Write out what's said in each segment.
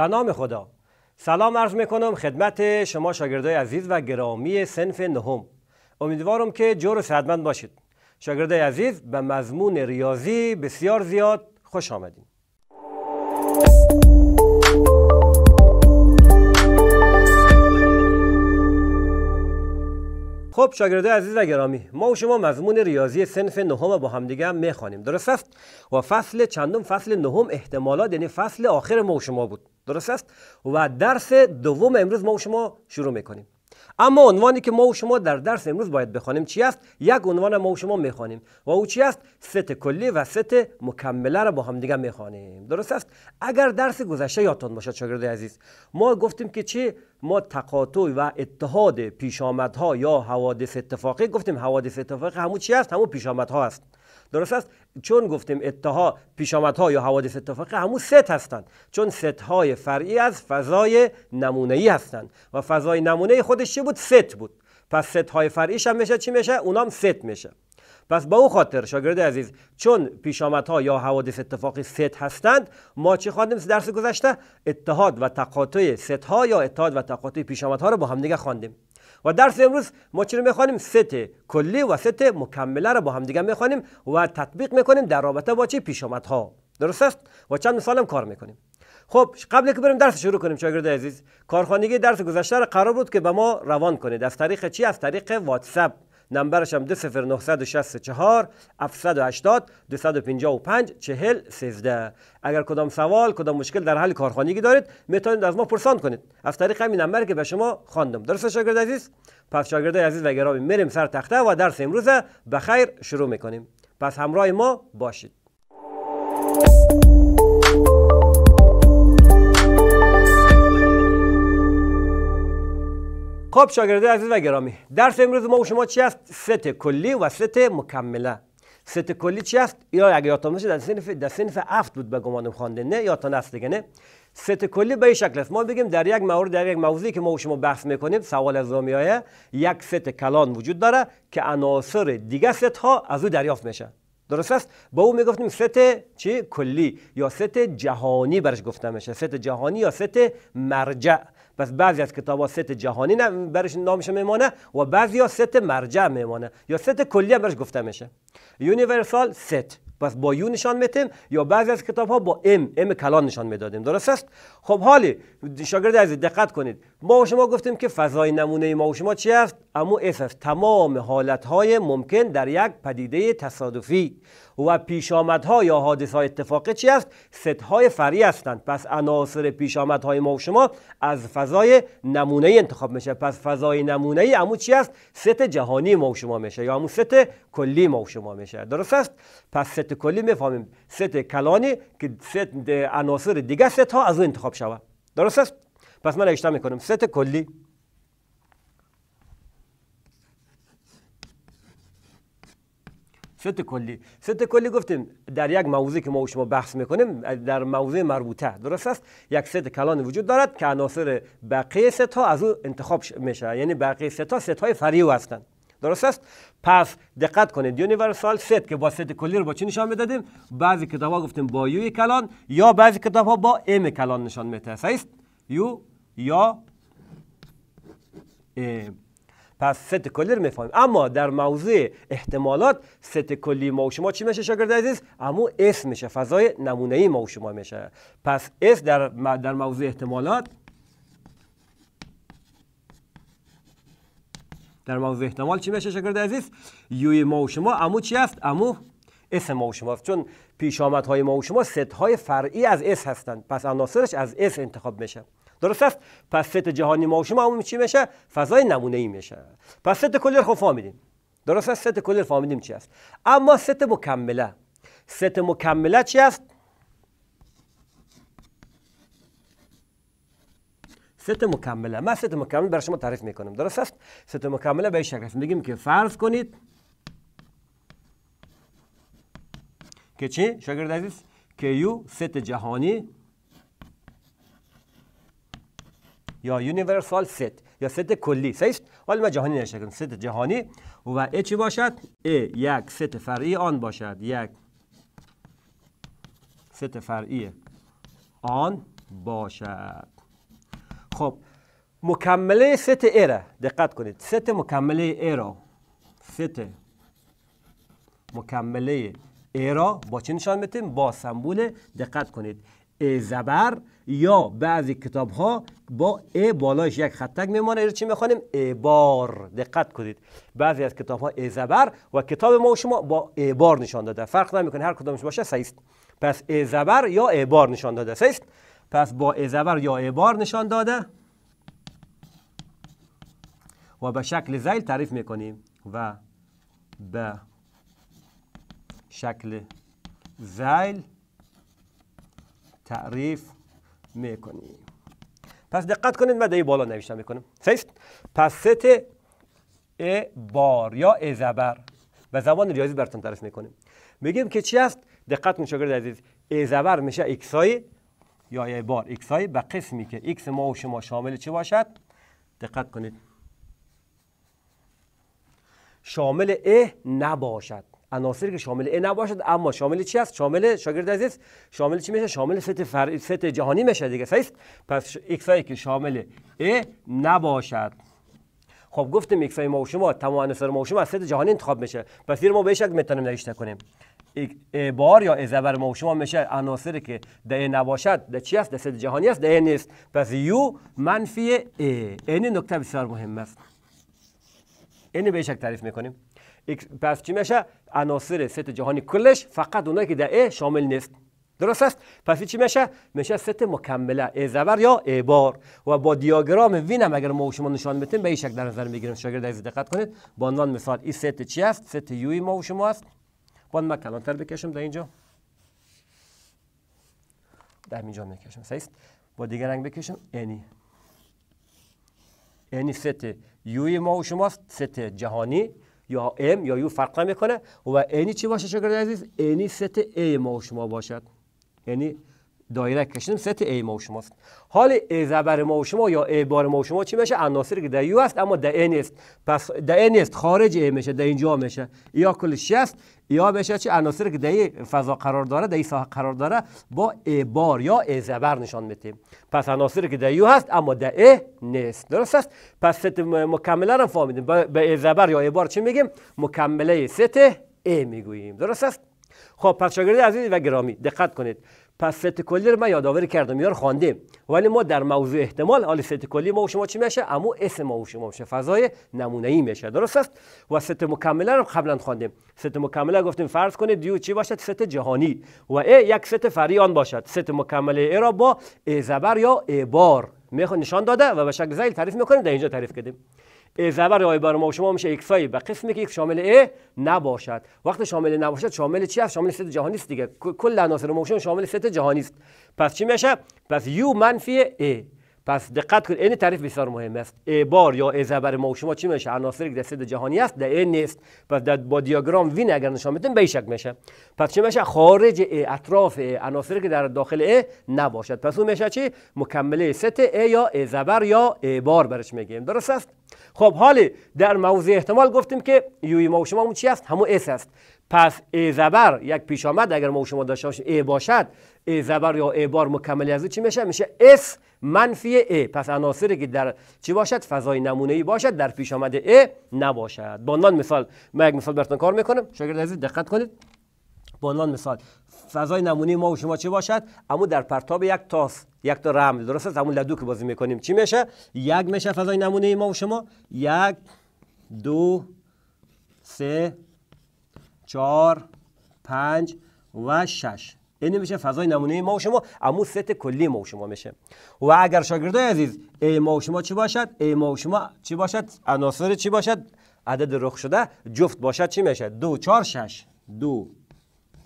به نام خدا سلام عرض میکنم خدمت شما شاگردای عزیز و گرامی سنف نهم امیدوارم که جور صحتمند باشید شاگردای عزیز به مضمون ریاضی بسیار زیاد خوش آمدید خب شاگرده عزیز و گرامی ما و شما مضمون ریاضی سنف نهم با همدیگه هم میخوانیم درست است و فصل چندم فصل نهم احتمالات یعنی فصل آخر ما و شما بود درست است و درس دوم امروز ما و شما شروع میکنیم اما عنوانی که ما و شما در درس امروز باید بخوانیم چی است یک عنوان ما و شما میخوانیم و او چی است ست کلی و ست مکمله را با هم دیگه میخوانیم درست است اگر درس گذشته یادتان باشد شاگرد عزیز ما گفتیم که چی ما تقاطع و اتحاد پیشامدها یا حوادث اتفاقی گفتیم حوادث اتفاقی همون چی است همون پیشامدها است درست است چون گفتیم اتها پیشامدها یا حوادث اتفاقی همون ست هستند چون ست های فرعی از فضای نمونه ای هستند و فضای نمونه خودش چی بود ست بود پس ست های هم میشه چی میشه اونام ست میشه پس با او خاطر شاگرد عزیز چون پیشامدها یا حوادث اتفاقی ست هستند ما چی خواندیم درس گذشته اتحاد و تقاطع ست ها یا اتحاد و تقاطع پیشامدها رو با هم دیگه خواندیم و درس امروز ما چی رو میخوانیم ست کلی و ست مکمله رو با هم دیگه میخوانیم و تطبیق میکنیم در رابطه با چی پیش ها درست است و چند مثال هم کار میکنیم خب قبل که بریم درس شروع کنیم شاگرد عزیز کارخانگی درس گذشته را قرار بود که به ما روان کنید از طریق چی از طریق واتساپ نمبرش هم 20964 780 255 40 13 اگر کدام سوال کدام مشکل در حل کارخانگی دارید میتونید از ما پرسان کنید از طریق همین نمبر که به شما خواندم درست شاگرد عزیز پس شاگرد عزیز و گرامی میریم سر تخته و درس امروز به خیر شروع میکنیم پس همراه ما باشید خب شاگرده عزیز و گرامی درس امروز ما و شما چی است ست کلی و ست مکمله ست کلی چی است یا اگر یادتون باشه در صنف در صنف افت بود به گمانم خوانده نه یادتون هست دیگه نه ست کلی به این شکل است ما بگیم در یک مورد در یک موضوعی که ما و شما بحث میکنیم سوال از های یک ست کلان وجود داره که عناصر دیگه ست ها از او دریافت میشه درست است با او میگفتیم ست چی کلی یا ست جهانی برش گفته میشه ست جهانی یا ست مرجع پس بعضی از کتاب ها ست جهانی برش نامش میمانه و بعضی ها ست مرجع میمانه یا ست کلی هم برش گفته میشه یونیورسال ست پس با یو نشان میتیم یا بعضی از کتاب ها با ام ام کلان نشان میدادیم درست است خب حالی شاگرد عزیز دقت کنید ما و شما گفتیم که فضای نمونه ما و شما چی است اما اس است تمام حالت های ممکن در یک پدیده تصادفی و پیشامدها یا حادثه های اتفاقی چی است های فری هستند پس عناصر پیشامدهای ما و شما از فضای نمونه انتخاب میشه پس فضای نمونه ای امو چی است ست جهانی ما و شما میشه یا امو ست کلی ما و شما میشه درست است پس ست کلی میفهمیم ست کلانی که ست عناصر دیگه ست ها از او انتخاب شود درست است پس من اشتباه میکنم ست کلی ست کلی ست کلی گفتیم در یک موضوعی که ما و شما بحث میکنیم در موضوع مربوطه درست است یک ست کلان وجود دارد که عناصر بقیه ست ها از او انتخاب میشه یعنی بقیه ست ها ست های فریو هستند درست است پس دقت کنید یونیورسال ست که با ست کلی رو با چی نشان میدادیم بعضی کتاب ها گفتیم با یو کلان یا بعضی کتاب ها با ام کلان نشان میده یو یا ام پس ست کلی رو میفهمیم اما در موضوع احتمالات ست کلی ما و شما چی میشه شاگرد عزیز اما اس میشه فضای نمونه ای ما و شما میشه پس اس در در موضوع احتمالات در موضوع احتمال چی میشه شاگرد عزیز یوی ما و شما امو چی است امو اس ما و شما چون پیش های ما و شما ست های فرعی از اس هستند پس عناصرش از اس انتخاب میشه درست است پس ست جهانی ما و شما همون چی میشه فضای نمونه ای میشه پس ست کلی خب فهمیدیم درست است ست کلی فهمیدیم چی است اما ست مکمله ست مکمله چی است ست مکمله ما ست مکمله برای شما تعریف میکنم درست است ست مکمله به این شکل است میگیم که فرض کنید که چی شاگرد عزیز که یو ست جهانی یا یونیورسال ست یا ست کلی سیست حالا ما جهانی کنیم ست جهانی و ای چی باشد ای یک ست فرعی آن باشد یک ست فرعی آن باشد خب مکمله ست ای را دقت کنید ست مکمله ای را ست مکمله ای را با چی نشان میتیم با سمبول دقت کنید زبر یا بعضی کتاب ها با ا بالایش یک خطک میمانه رو چی میخوانیم بار دقت کنید بعضی از کتاب ها ا زبر و کتاب ما و شما با ا بار نشان داده فرق نمیکنه هر کدامش باشه سیست پس ا زبر یا ا بار نشان داده سیست پس با ا زبر یا ا بار نشان داده و به شکل زیل تعریف میکنیم و به شکل زیل تعریف میکنیم پس دقت کنید من در بالا نوشتم میکنم سیست پس ست ا بار یا ا زبر و زبان ریاضی براتون تعریف میکنیم میگیم که چی است دقت کنید شاگرد عزیز ا زبر میشه های یا ا بار های به قسمی که ایکس ما و شما شامل چه باشد دقت کنید شامل ا نباشد عناصری که شامل ا نباشد اما شامل چی است شامل شاگرد عزیز شامل چی میشه شامل ست فر... ست جهانی میشه دیگه صحیح پس ای که شامل ا نباشد خب گفتیم ای ما و شما تمام عناصر ما و شما از ست جهانی انتخاب میشه پس ما به شک میتونیم نوشته کنیم ای بار یا زبر ما و شما میشه عناصری که ده نباشد ده چی است ده ست جهانی است ده نیست پس یو منفی ا این نکته بسیار مهم است این به شک تعریف میکنیم پس چی میشه عناصر ست جهانی کلش فقط اونایی که در ا شامل نیست درست است پس چی میشه میشه ست مکمله ای زبر یا ای بار و با دیاگرام وین هم اگر ما شما نشان بدیم به این شکل در نظر میگیریم شاگرد عزیز دقت کنید با عنوان مثال این ست چی است ست یوی ما و شما است با من کلانتر بکشم در اینجا در اینجا میکشم است با دیگه رنگ بکشم یعنی یعنی ست یوی ما و شماست ست جهانی یا ام یا یو فرق نمیکنه و اینی چی باشه شکر عزیز اینی ست ای ما و شما باشد یعنی دایره کشیدیم ست ای ما و شماست حال ای زبر ما و شما یا ای بار ما و شما چی میشه عناصری که در یو است اما در ای نیست پس در ای نیست خارج ای میشه در اینجا میشه یا کل است یا میشه چه عناصری که در فضا قرار داره در ساحه قرار داره با ای بار یا ای زبر نشان میدیم پس عناصری که در یو هست اما در ای نیست درست است پس ست مکمله رو فهمیدیم به ای زبر یا ای بار چی میگیم مکمله ست ای میگوییم درست است خب پس شاگرد عزیز و گرامی دقت کنید پس ست کلی رو من یادآوری کردم یار خواندیم ولی ما در موضوع احتمال حال ست کلی ما و شما چی میشه اما اسم ما و شما میشه فضای نمونه ای میشه درست است و ست مکمله رو قبلا خواندیم ست مکمله گفتیم فرض کنید دیو چی باشد ست جهانی و ای یک ست فریان باشد ست مکمله ای را با ای زبر یا ای بار نشان داده و به شکل زیل تعریف میکنیم در اینجا تعریف کردیم ا زبر بر ما شما میشه یکسایی و قسمی که یک شامل ای نباشد وقتی شامل نباشد شامل چی است شامل ست جهانی است دیگه کل عناصر موشن شامل ست جهانی است پس چی میشه پس یو منفی ای. پس دقت کن این تعریف بسیار مهم است ای بار یا ای زبر ما شما چی میشه عناصر که سه جهانی است در ای نیست پس در با دیاگرام وین اگر نشان بدیم به شک میشه پس چی میشه خارج ای، اطراف ای، عناصری که در داخل ای نباشد پس اون میشه چی مکمله ست ای یا ا زبر یا ا بار برش میگیم درست است خب حالی در موضع احتمال گفتیم که یوی ما و شما چی است همون اس است پس ای زبر یک پیش آمد اگر ما و شما داشته باشیم ای باشد ای زبر یا ای بار مکملی از چی میشه میشه اس منفی ای پس عناصری که در چی باشد فضای نمونه ای باشد در پیش آمد ای نباشد با مثال من یک مثال براتون کار میکنم شاگرد عزیز دقت کنید با مثال فضای نمونه ما و شما چه باشد اما در پرتاب یک تاس یک تا رمل درست است همون لدو که بازی میکنیم چی میشه یک میشه فضای نمونه ما و شما یک دو سه چهار پنج و شش این میشه فضای نمونه ما و شما اما ست کلی ما و شما میشه و اگر شاگردای عزیز ای ما و شما چی باشد ای ما و شما چی باشد عناصر چی باشد عدد رخ شده جفت باشد چی میشه دو چهار شش دو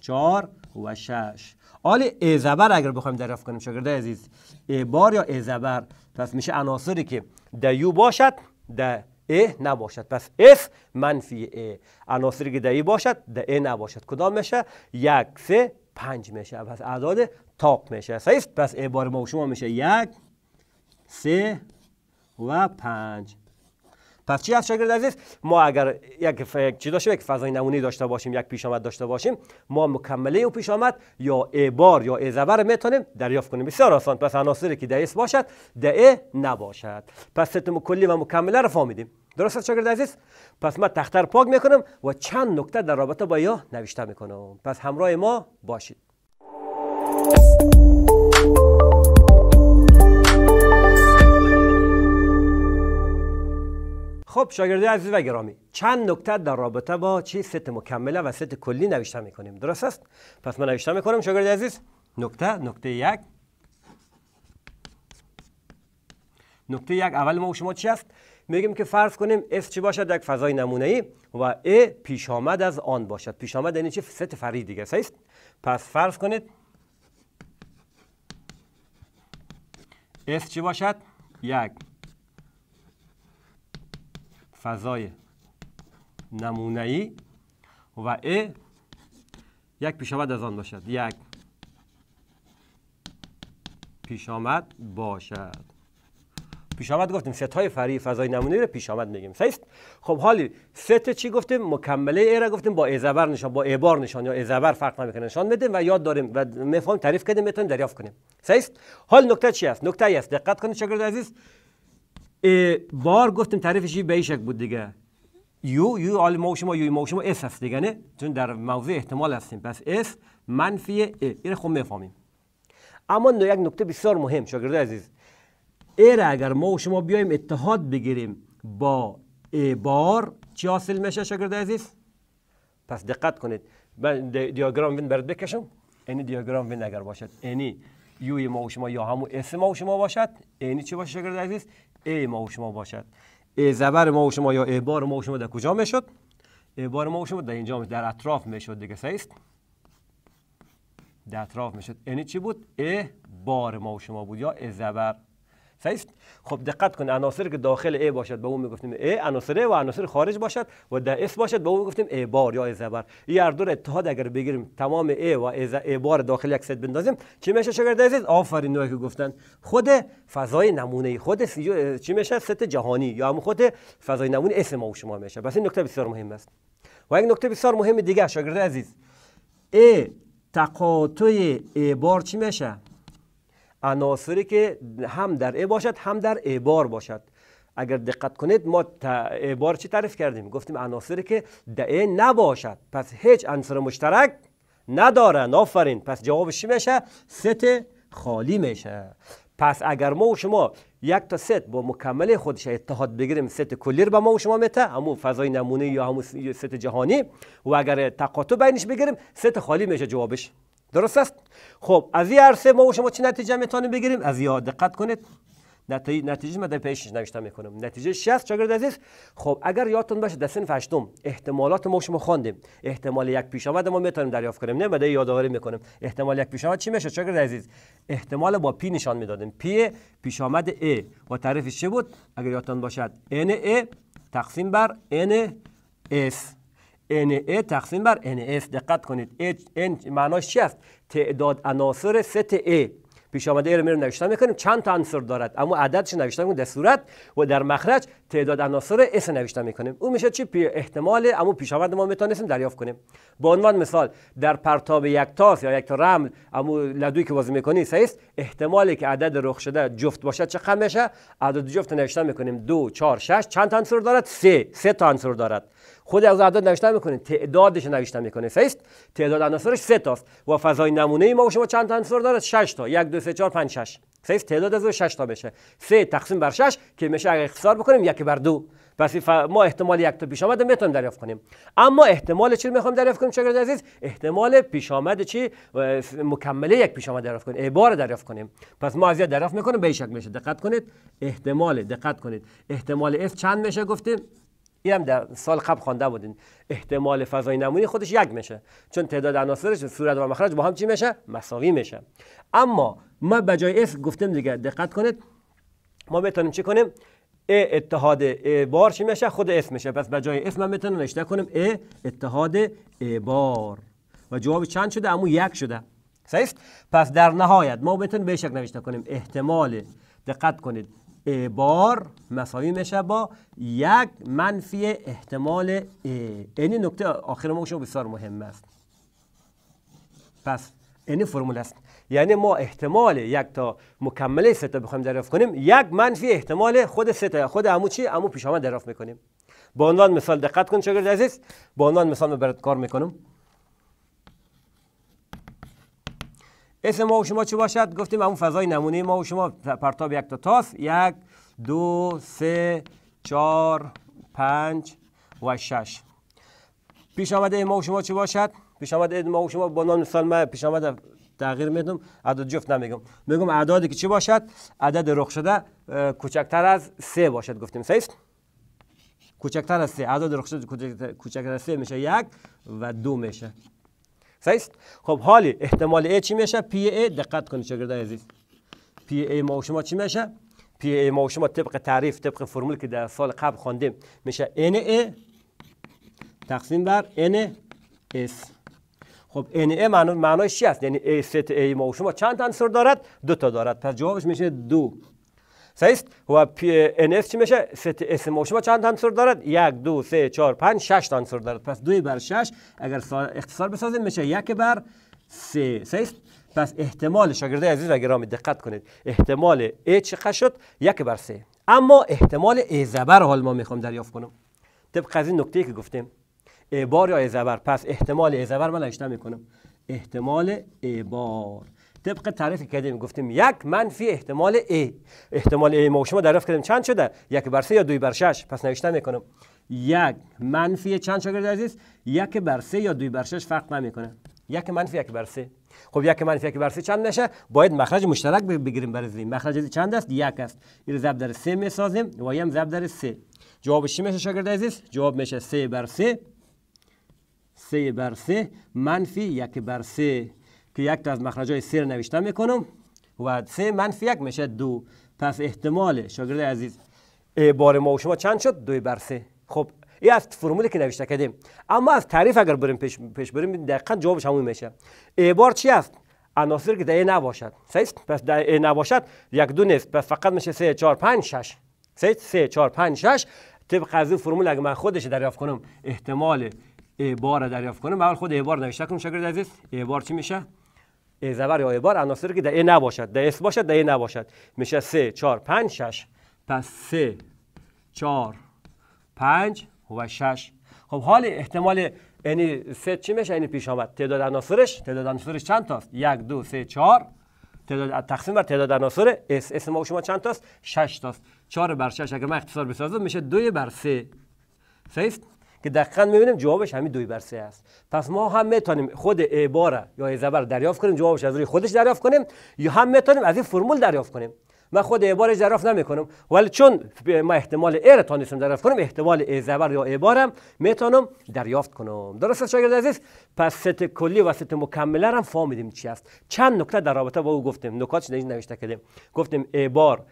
چهار و شش آل ازبر اگر بخوایم دریافت کنیم شاگرده عزیز ایبار یا ازبر پس میشه عناصری که یو باشد ده ا نباشد پس اس منفی ا عناصری که ای باشد ده ا نباشد کدام میشه یک سه پنج میشه پس اعداد تاق میشه صحیح پس ایبار ما و شما میشه یک سه و پنج پس چی هست شاگرد عزیز ما اگر یک ف... چی داشته یک فضای نمونی داشته باشیم یک پیش آمد داشته باشیم ما مکمله او پیش آمد یا عبار یا زبر میتونیم دریافت کنیم بسیار آسان پس عناصری که دیس باشد ده نباشد پس ستم کلی و مکمله را فهمیدیم درست است شاگرد عزیز پس ما تختر پاک میکنم و چند نکته در رابطه با یا نوشته میکنم پس همراه ما باشید خب شاگرده عزیز و گرامی چند نکته در رابطه با چی ست مکمله و ست کلی نوشته میکنیم درست است پس من نوشته میکنم شاگرد عزیز نکته نکته یک نکته یک اول ما شما چی است میگیم که فرض کنیم اس چی باشد یک فضای نمونه ای و ا پیش آمد از آن باشد پیش آمد یعنی چی ست فرید دیگه صحیح پس فرض کنید اس چی باشد یک فضای ای و ا یک پیش آمد از آن باشد یک پیش آمد باشد پیش آمد گفتیم ست های فری فضای نمونه رو پیش آمد میگیم صحیح خب حالی ست چی گفتیم مکمله ای را گفتیم با ازبر نشان با ابار نشان یا زبر فرق نمیکنه نشان میدیم و یاد داریم و می‌فهمیم تعریف کردیم میتونیم دریافت کنیم صحیح حال نکته چی است نکته است دقت کنید شاگرد عزیز بار گفتیم تعریفش به شک بود دیگه یو یو آل ما و شما یو ما شما اس هست دیگه نه چون در موضوع احتمال هستیم پس اس منفی ای این خب میفهمیم اما یک نکته بسیار مهم شاگرد عزیز ای اره را اگر ما و شما بیایم اتحاد بگیریم با ای بار چی حاصل میشه شاگرد عزیز پس دقت کنید من دیاگرام وین برات بکشم این دیاگرام وین اگر باشد اینی یوی ما شما یا همون اس ما شما باشد اینی چی باشه شاگرد عزیز ای ما و شما باشد ای زبر ما و شما یا بار ما و شما در کجا میشد بار ما و شما در اینجا میشد در اطراف میشد دیگه سیست در اطراف میشد اینی چی بود ای بار ما و شما بود یا ای زبر است خب دقت کن عناصری که داخل ای باشد به اون میگفتیم ای عناصر و عناصر خارج باشد و در اس باشد به اون میگفتیم ای بار یا ای زبر این هر دو اتحاد اگر بگیریم تمام ای و ای, بار داخل یک ست بندازیم چی میشه شگرد عزیز آفرین نوعی که گفتن خود فضای نمونه خود سیجو... چی میشه ست جهانی یا هم خود فضای نمونه اسم ما و شما میشه بس این نکته بسیار مهم است و یک نکته بسیار مهم دیگه شگرد عزیز ای تقاطع ای بار چی میشه عناصری که هم در ای باشد هم در بار باشد اگر دقت کنید ما بار چی تعریف کردیم گفتیم عناصری که در ای نباشد پس هیچ عنصر مشترک نداره آفرین پس جوابش چی میشه ست خالی میشه پس اگر ما و شما یک تا ست با مکمل خودش اتحاد بگیریم ست کلی رو به ما و شما میته همون فضای نمونه یا همون ست جهانی و اگر تقاطع بینش بگیریم ست خالی میشه جوابش درست است خب از این عرصه ما و شما چه نتیجه میتونیم بگیریم از یاد دقت کنید نتیجه نتیجه من در پیشش نوشته میکنم نتیجه 60 شاگرد عزیز خب اگر یادتون باشه در سن هشتم احتمالات ما شما خواندیم احتمال یک پیش آمد ما میتونیم دریافت کنیم نه بده یادآوری میکنیم احتمال یک پیش آمد چی میشه شاگرد عزیز احتمال با پی نشان میدادیم پی پیش آمد ای با تعریفش چه بود اگر یادتون باشد n ای تقسیم بر n اس NA تقسیم بر S دقت کنید N معناش چی است تعداد عناصر ست A پیش آمده ای رو میرم نوشتن میکنیم چند تا عنصر دارد اما عددش نوشتن میکنیم در صورت و در مخرج تعداد عناصر S نوشتن میکنیم اون میشه چی احتمال اما پیش ما میتونیم دریافت کنیم به عنوان مثال در پرتاب یک تاس یا یک تا رمل اما لدوی که بازی میکنی سیست احتمالی که عدد رخ شده جفت باشد چه میشه عدد جفت نوشتن میکنیم دو چهار شش چند تا عنصر دارد سه سه تا عنصر دارد خود از اعداد نوشتن میکنه تعدادش نوشتن میکنه فیست تعداد عناصرش سه تاست و فضای نمونه ما و شما چند تا عنصر داره 6 تا 1 2 3 4 5 6 فیست تعداد از 6 تا بشه 3 تقسیم بر 6 که میشه اگه اختصار بکنیم 1 بر 2 پس ما احتمال یک تا پیش آمد میتونیم دریافت کنیم اما احتمال چی رو خوام دریافت کنیم شاگرد عزیز احتمال پیش آمد چی مکمله یک پیش آمد دریافت کنیم عبار دریافت کنیم پس ما از دریافت میکنیم به شک میشه دقت کنید احتمال دقت کنید احتمال f چند میشه گفتیم این هم در سال قبل خوانده بودین احتمال فضای نمونی خودش یک میشه چون تعداد عناصرش صورت و مخرج با هم چی میشه مساوی میشه اما ما به جای اف گفتیم دیگه دقت کنید ما میتونیم چی کنیم ا اتحاد بار چی میشه خود اف میشه پس به جای اسم ما میتونیم نوشته کنیم ا اتحاد بار و جواب چند شده امو یک شده صحیح پس در نهایت ما میتونیم به شکل نوشته کنیم احتمال دقت کنید بار مساوی میشه با یک منفی احتمال ای این نکته آخر ما بسیار مهم است پس این فرمول است یعنی ما احتمال یک تا مکمله سه تا بخوایم دریافت کنیم یک منفی احتمال خود سه تا خود عمو چی عمو پیشامه دریافت میکنیم با عنوان مثال دقت کن شاگرد عزیز با عنوان مثال برات کار میکنم اسم ما و شما چه باشد گفتیم اون فضای نمونه ما و شما پرتاب یک تا تاست یک دو سه چار، پنج و شش پیش آمده ما و شما چه باشد پیش آمده ما و شما با نام مثال من پیش آمده تغییر میدم عدد جفت نمیگم میگم اعدادی که چی باشد عدد رخ شده کوچکتر از سه باشد گفتیم سیست کوچکتر از سه عدد رخ شده کوچکتر از سه میشه یک و دو میشه سایست خب حالی احتمال ای چی میشه پی ای دقت کنید شاگردای عزیز پی ای ما شما چی میشه پی ای ما شما طبق تعریف طبق فرمول که در سال قبل خواندیم میشه ان ای تقسیم بر ان اس خب ان ای معنی معناش چی است یعنی ای ست ای ما شما چند عنصر دارد دو تا دارد پس جوابش میشه دو است و ان چی میشه ست ما شما چند عنصر دارد یک دو سه چهار پنج شش عنصر دارد پس دو بر شش اگر اختصار بسازیم میشه یک بر سه است پس احتمال شاگرده عزیز اگر گرامی دقت کنید احتمال ای چقدر شد یک بر سه اما احتمال ای حال ما میخوام دریافت کنم طبق از این نکته ای که گفتیم ای بار یا ای پس احتمال ای زبر من نوشته میکنم احتمال ای بار طبق تعریف کردیم گفتیم یک منفی احتمال ای احتمال ای ما شما دریافت کردیم چند شده یک بر سه یا دوی بر شش پس نوشته میکنم یک منفی چند شاگرد عزیز یک بر سه یا دوی بر شش فرق نمیکنه یک منفی یک بر سه خب یک منفی یک بر سه چند نشه؟ باید مخرج مشترک بگیریم برای زی مخرج چند است یک است این ضرب در سه میسازیم و هم ضرب در سه جواب چی میشه شاگرد عزیز جواب میشه سه بر سه سه بر سه منفی یک بر سه که یک تا از مخرجای های سه رو نوشته میکنم و سه منفی یک میشه دو پس احتمال شاگرد عزیز بار ما و شما چند شد دو بر سه خب این از فرمولی که نوشته کردیم اما از تعریف اگر بریم پیش, پیش بریم دقیقا جوابش همون میشه بار چی است عناصر که در نباشد صحیح پس در ای نباشد یک دو نیست پس فقط میشه سه چهار پنج شش صحیح سه چهار پنج شش طبق از این فرمول اگر من خودش دریافت کنم احتمال بار دریافت کنم اول خود بار نوشته کنم شاگرد عزیز بار چی میشه زبر یا عبار عناصری که ای نباشد دعیه اس باشد ای نباشد میشه 3 4 5 6 پس 3 4 5 و 6 خب حال احتمال یعنی سه چی میشه یعنی پیش آمد تعداد عناصرش تعداد عناصرش چند تاست 1 2 3 4 تعداد تقسیم بر تعداد عناصر اس اس ما و شما چند تاست 6 تاست 4 بر 6 اگر من اختصار بسازم میشه 2 بر 3 سه. که دقیقا میبینیم جوابش همین دوی بر سه است پس ما هم میتونیم خود عباره یا زبر دریافت کنیم جوابش از روی خودش دریافت کنیم یا هم میتونیم از این فرمول دریافت کنیم من خود عبارش دریافت نمیکنم ولی چون ما احتمال ایر تانیستم دریافت کنم احتمال زبر یا عبارم میتونم دریافت کنم درست است شاگرد عزیز پس ست کلی و ست مکمله هم فهمیدیم چی است چند نکته در رابطه با او گفتیم نکاتش نوشته کردیم گفتیم عبار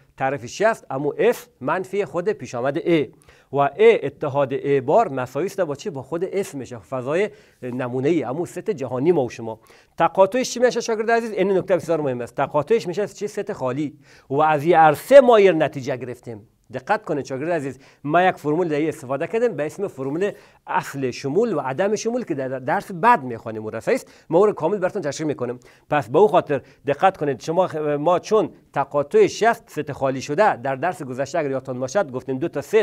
چی شفت اما f منفی خود پیش آمد ای و ای اتحاد ای بار است با چی با خود اسم میشه فضای نمونه ای اما ست جهانی ما و شما تقاطعش چی میشه شاگرد عزیز این نکته بسیار مهم است تقاطعش میشه چی ست خالی و از یه ارسه ما نتیجه گرفتیم دقت کنید شاگرد عزیز ما یک فرمول دیگه استفاده کردیم به اسم فرمول اصل شمول و عدم شمول که در درس بعد میخوانیم اون است ما اون رو کامل براتون تشریح میکنیم پس به او خاطر دقت کنید شما ما چون تقاطع شست ست خالی شده در درس گذشته اگر یادتان باشد گفتیم دو تا ست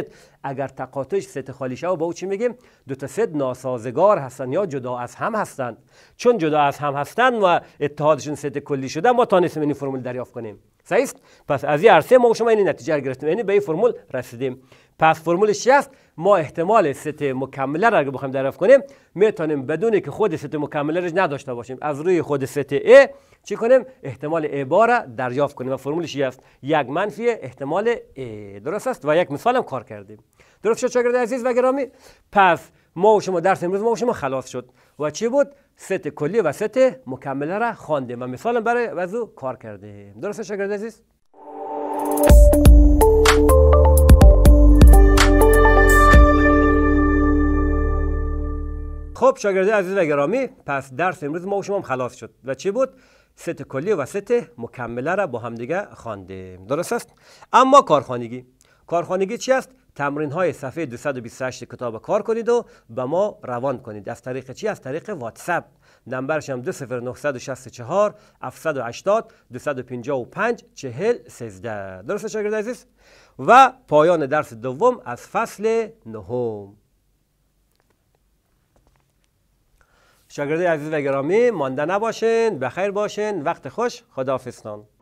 اگر تقاطع ست خالی شده با او چی میگیم دو تا ست ناسازگار هستن یا جدا از هم هستند چون جدا از هم هستن و اتحادشون ست کلی شده ما تانستیم این فرمول دریافت کنیم پس از این عرصه ما شما این نتیجه را گرفتیم یعنی به این فرمول رسیدیم پس فرمول 60 ما احتمال ست مکمله را اگه بخوایم درف کنیم میتونیم بدون که خود ست مکمله را نداشته باشیم از روی خود ست ای چی کنیم احتمال E را دریافت کنیم و فرمولش است یک منفی احتمال ای درست است و یک مثال هم کار کردیم درست شد شاگرد عزیز و گرامی پس ما و شما درس امروز ما و شما خلاص شد و چی بود ست کلی و ست مکمله را خواندیم و مثال برای وضو کار کردیم درسته شاگرد عزیز خب شاگرده عزیز و گرامی پس درس امروز ما و شما هم خلاص شد و چی بود ست کلی و ست مکمله را با همدیگه خواندیم درست است اما کارخانگی کارخانگی چی است تمرین های صفحه 228 کتاب کار کنید و به ما روان کنید از طریق چی از طریق واتساب نمبرش هم 20964 780 255 40 13 درسته شاگرد عزیز و پایان درس دوم از فصل نهم شاگرده عزیز و گرامی مانده نباشین بخیر باشین وقت خوش خداحافظتان